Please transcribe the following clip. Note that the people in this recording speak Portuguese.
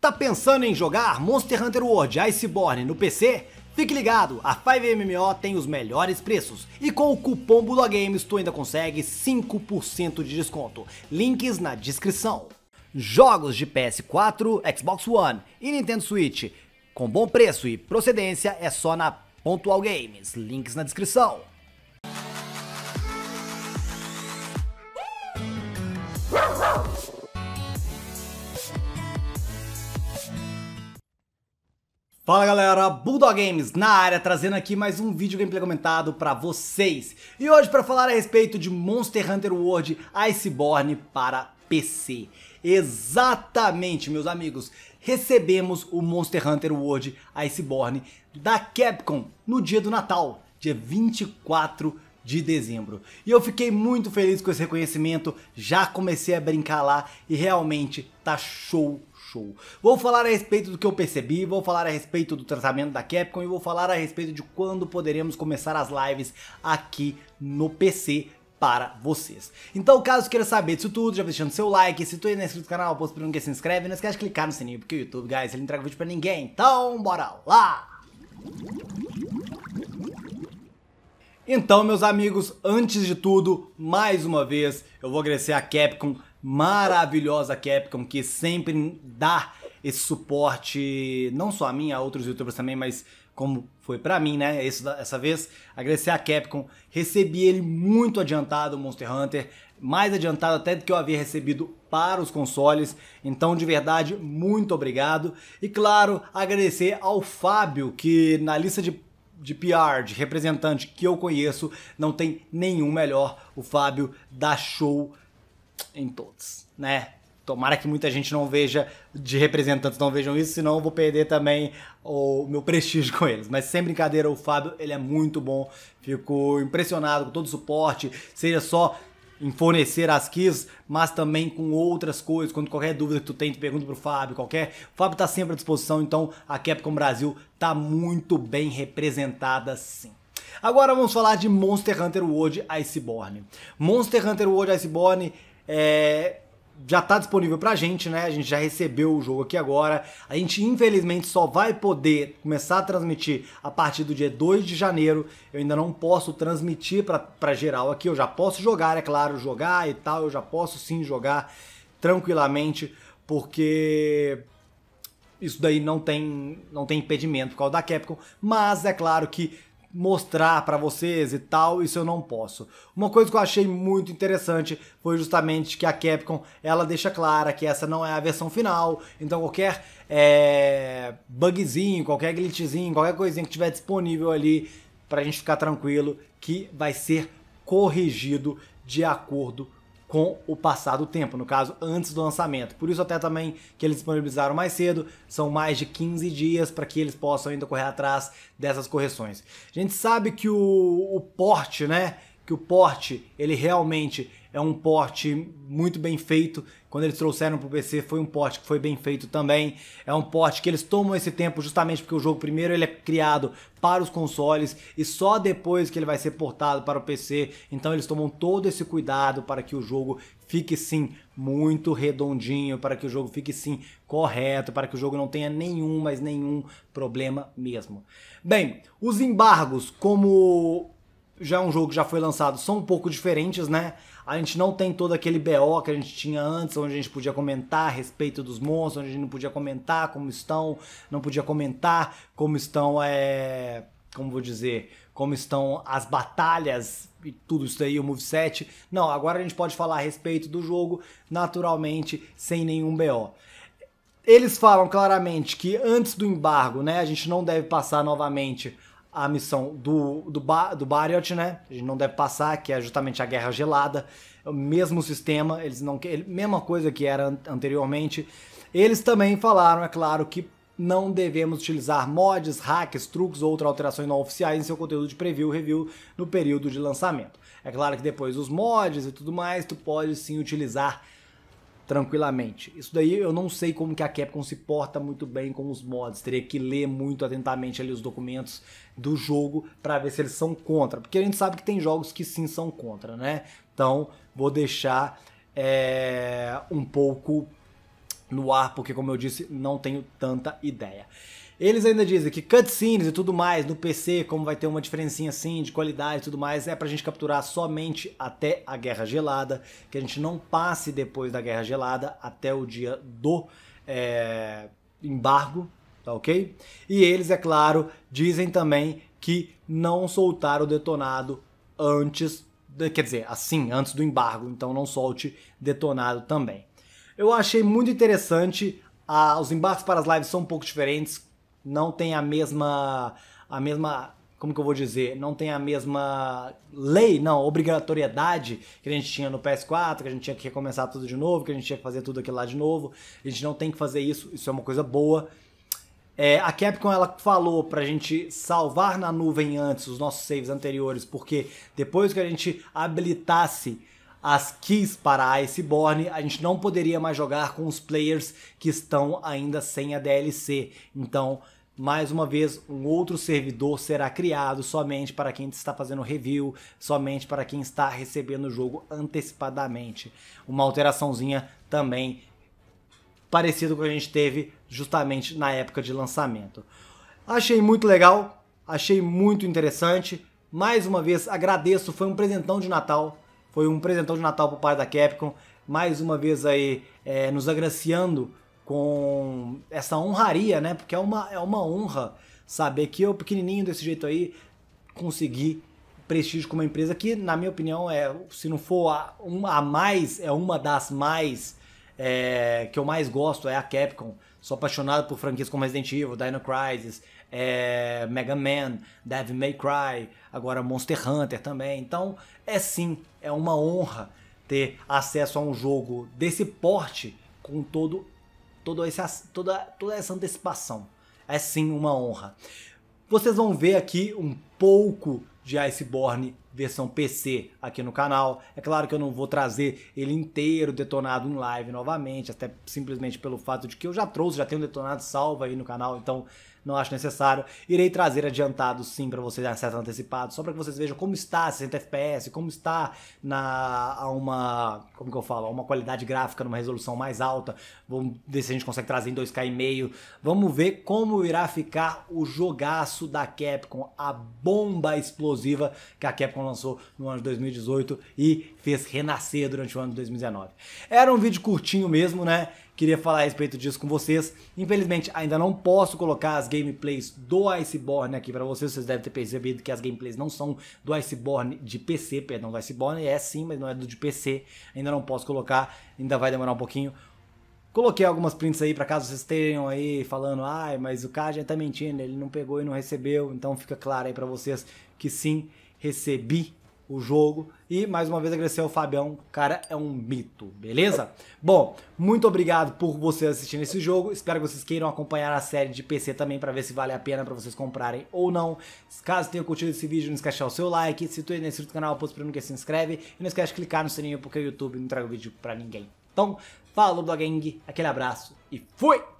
Tá pensando em jogar Monster Hunter World Iceborne no PC? Fique ligado, a 5MMO tem os melhores preços e com o cupom Bulogames tu ainda consegue 5% de desconto. Links na descrição. Jogos de PS4, Xbox One e Nintendo Switch com bom preço e procedência é só na Pontual Games. Links na descrição. Fala galera, Bulldog Games na área, trazendo aqui mais um vídeo gameplay comentado pra vocês. E hoje para falar a respeito de Monster Hunter World Iceborne para PC. Exatamente, meus amigos, recebemos o Monster Hunter World Iceborne da Capcom no dia do Natal, dia 24 de de dezembro. E eu fiquei muito feliz com esse reconhecimento, já comecei a brincar lá e realmente tá show, show. Vou falar a respeito do que eu percebi, vou falar a respeito do tratamento da Capcom e vou falar a respeito de quando poderemos começar as lives aqui no PC para vocês. Então, caso queira saber disso tudo, já deixando seu like, se tu ainda é inscrito no canal, posto não que se inscreve, não esquece de clicar no sininho, porque o YouTube, guys, ele não entrega vídeo pra ninguém. Então, bora lá! Então, meus amigos, antes de tudo, mais uma vez, eu vou agradecer a Capcom maravilhosa Capcom, que sempre dá esse suporte, não só a mim, a outros youtubers também, mas como foi para mim, né? Esse, essa vez, agradecer a Capcom. Recebi ele muito adiantado, o Monster Hunter, mais adiantado até do que eu havia recebido para os consoles. Então, de verdade, muito obrigado. E claro, agradecer ao Fábio, que na lista de de PR, de representante que eu conheço, não tem nenhum melhor. O Fábio dá show em todos, né? Tomara que muita gente não veja, de representantes não vejam isso, senão eu vou perder também o meu prestígio com eles. Mas sem brincadeira, o Fábio, ele é muito bom. Fico impressionado com todo o suporte, seja só em fornecer as keys, mas também com outras coisas. Quando qualquer dúvida que tu tem, tu pergunta pro Fábio, qualquer. O Fábio tá sempre à disposição, então a Capcom Brasil tá muito bem representada sim. Agora vamos falar de Monster Hunter World Iceborne. Monster Hunter World Iceborne é, já está disponível para a gente, né? A gente já recebeu o jogo aqui agora. A gente, infelizmente, só vai poder começar a transmitir a partir do dia 2 de janeiro. Eu ainda não posso transmitir para geral aqui. Eu já posso jogar, é claro, jogar e tal. Eu já posso sim jogar tranquilamente, porque isso daí não tem, não tem impedimento por causa da Capcom. Mas é claro que mostrar para vocês e tal, isso eu não posso. Uma coisa que eu achei muito interessante foi justamente que a Capcom, ela deixa clara que essa não é a versão final, então qualquer é, bugzinho, qualquer glitchzinho, qualquer coisinha que tiver disponível ali, pra gente ficar tranquilo que vai ser corrigido de acordo com o passar do tempo, no caso, antes do lançamento. Por isso até também que eles disponibilizaram mais cedo, são mais de 15 dias para que eles possam ainda correr atrás dessas correções. A gente sabe que o, o porte, né, que o porte, ele realmente é um porte muito bem feito, quando eles trouxeram para o PC foi um porte que foi bem feito também. É um porte que eles tomam esse tempo justamente porque o jogo primeiro ele é criado para os consoles e só depois que ele vai ser portado para o PC. Então eles tomam todo esse cuidado para que o jogo fique sim muito redondinho, para que o jogo fique sim correto, para que o jogo não tenha nenhum, mas nenhum problema mesmo. Bem, os embargos como já é um jogo que já foi lançado, são um pouco diferentes, né? A gente não tem todo aquele BO que a gente tinha antes, onde a gente podia comentar a respeito dos monstros, onde a gente não podia comentar como estão, não podia comentar como estão, é, como vou dizer, como estão as batalhas e tudo isso aí o moveset. Não, agora a gente pode falar a respeito do jogo naturalmente, sem nenhum BO. Eles falam claramente que antes do embargo, né, a gente não deve passar novamente a missão do, do, do Barriot, né? A gente não deve passar, que é justamente a Guerra Gelada. É o mesmo sistema, eles não ele, mesma coisa que era anteriormente. Eles também falaram, é claro, que não devemos utilizar mods, hacks, truques ou outras alterações não oficiais em seu conteúdo de preview review no período de lançamento. É claro que depois os mods e tudo mais, tu pode sim utilizar tranquilamente. Isso daí eu não sei como que a Capcom se porta muito bem com os mods. Teria que ler muito atentamente ali os documentos do jogo para ver se eles são contra, porque a gente sabe que tem jogos que sim são contra, né? Então vou deixar é, um pouco no ar, porque como eu disse, não tenho tanta ideia. Eles ainda dizem que cutscenes e tudo mais no PC, como vai ter uma diferencinha assim de qualidade e tudo mais, é pra gente capturar somente até a Guerra Gelada, que a gente não passe depois da Guerra Gelada até o dia do é, embargo, tá ok? E eles, é claro, dizem também que não soltaram o detonado antes, de, quer dizer, assim, antes do embargo, então não solte detonado também. Eu achei muito interessante, ah, os embarques para as lives são um pouco diferentes, não tem a mesma a mesma como que eu vou dizer, não tem a mesma lei, não, obrigatoriedade que a gente tinha no PS4, que a gente tinha que recomeçar tudo de novo, que a gente tinha que fazer tudo aquilo lá de novo. A gente não tem que fazer isso, isso é uma coisa boa. É, a Capcom ela falou pra gente salvar na nuvem antes os nossos saves anteriores, porque depois que a gente habilitasse as keys para Iceborne, a gente não poderia mais jogar com os players que estão ainda sem a DLC. Então, mais uma vez, um outro servidor será criado somente para quem está fazendo review, somente para quem está recebendo o jogo antecipadamente. Uma alteraçãozinha também parecida com a gente teve justamente na época de lançamento. Achei muito legal, achei muito interessante. Mais uma vez agradeço, foi um presentão de Natal foi um presentão de Natal pro pai da Capcom, mais uma vez aí é, nos agraciando com essa honraria, né? Porque é uma, é uma honra saber que eu, pequenininho desse jeito aí, consegui prestígio com uma empresa que, na minha opinião, é se não for a, uma a mais, é uma das mais é, que eu mais gosto é a Capcom. Sou apaixonado por franquias como Resident Evil, Dino Crisis, é, Mega Man, Devil May Cry, agora Monster Hunter também. Então, é sim, é uma honra ter acesso a um jogo desse porte com todo, todo esse, toda, toda essa antecipação. É sim uma honra. Vocês vão ver aqui um pouco de Iceborne versão PC aqui no canal. É claro que eu não vou trazer ele inteiro detonado em live novamente, até simplesmente pelo fato de que eu já trouxe, já tenho detonado salvo aí no canal, então não acho necessário. Irei trazer adiantado sim para vocês acesso antecipado, só para que vocês vejam como está 60 FPS, como está na a uma, como que eu falo, uma qualidade gráfica numa resolução mais alta. Vamos ver se a gente consegue trazer em 2K e meio. Vamos ver como irá ficar o jogaço da Capcom, a bomba explosiva que a Capcom lançou no ano de 2018 e fez renascer durante o ano de 2019. Era um vídeo curtinho mesmo, né? Queria falar a respeito disso com vocês. Infelizmente, ainda não posso colocar as gameplays do Iceborne aqui para vocês. Vocês devem ter percebido que as gameplays não são do Iceborne de PC, perdão, do Iceborne é sim, mas não é do de PC. Ainda não posso colocar, ainda vai demorar um pouquinho. Coloquei algumas prints aí para caso vocês estejam aí falando, ai, mas o Kaja tá mentindo, ele não pegou e não recebeu, então fica claro aí para vocês que sim, recebi o jogo. E mais uma vez agradecer ao Fabião, cara, é um mito, beleza? Bom, muito obrigado por vocês assistindo esse jogo. Espero que vocês queiram acompanhar a série de PC também para ver se vale a pena para vocês comprarem ou não. Caso tenham curtido esse vídeo, não esquece de o seu like. Se tu é inscrito no canal, posto pra que se inscreve. E não esquece de clicar no sininho porque o YouTube não traga vídeo para ninguém. Então, falou, Blogang, aquele abraço e fui!